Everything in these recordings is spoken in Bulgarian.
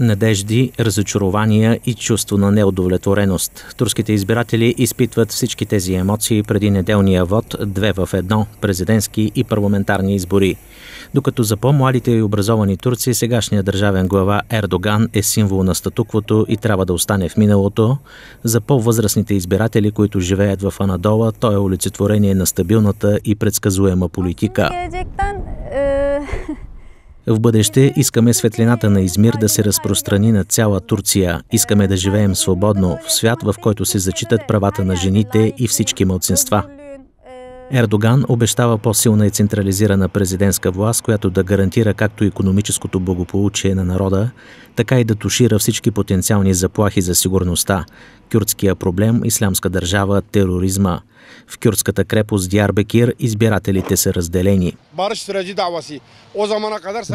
надежди, разочарования и чувство на неудовлетвореност. Турските избиратели изпитват всички тези емоции преди неделния вод, две в едно, президентски и парламентарни избори. Докато за по-младите и образовани турци сегашният държавен глава Ердоган е символ на статуквото и трябва да остане в миналото, за по-възрастните избиратели, които живеят в Анадола, той е олицетворение на стабилната и предсказуема политика. В бъдеще искаме светлината на Измир да се разпространи на цяла Турция. Искаме да живеем свободно в свят, в който се зачитат правата на жените и всички мълцинства. Ердоган обещава по-силна и централизирана президентска власт, която да гарантира както економическото благополучие на народа, така и да тушира всички потенциални заплахи за сигурността, кюртския проблем, ислямска държава, тероризма. В кюртската крепост Дярбекир избирателите са разделени.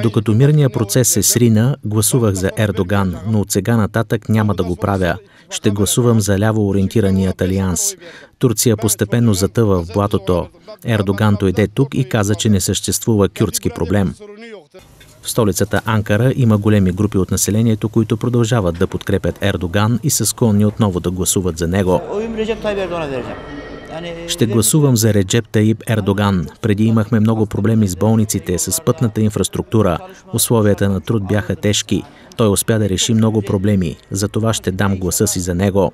Докато мирния процес се срина, гласувах за Ердоган, но от сега нататък няма да го правя. Ще гласувам за ляво ориентирания Алианс. Турция постепенно затъва в блатото. Ердоган дойде тук и каза, че не съществува кюртски проблем. В столицата Анкара има големи групи от населението, които продължават да подкрепят Ердоган и са склонни отново да гласуват за него. Ще гласувам за Реджеп Таиб Ердоган. Преди имахме много проблеми с болниците, с пътната инфраструктура. Условията на труд бяха тежки. Той успя да реши много проблеми. За това ще дам гласа си за него.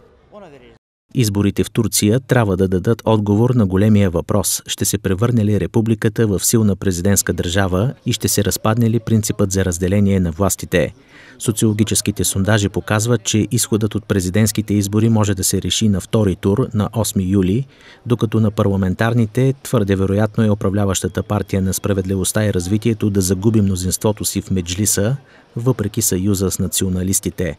Изборите в Турция трябва да дадат отговор на големия въпрос – ще се превърне ли републиката в силна президентска държава и ще се разпадне ли принципът за разделение на властите. Социологическите сондажи показват, че изходът от президентските избори може да се реши на втори тур на 8 юли, докато на парламентарните твърде вероятно е управляващата партия на справедливостта и развитието да загуби мнозинството си в Меджлиса, въпреки съюза с националистите.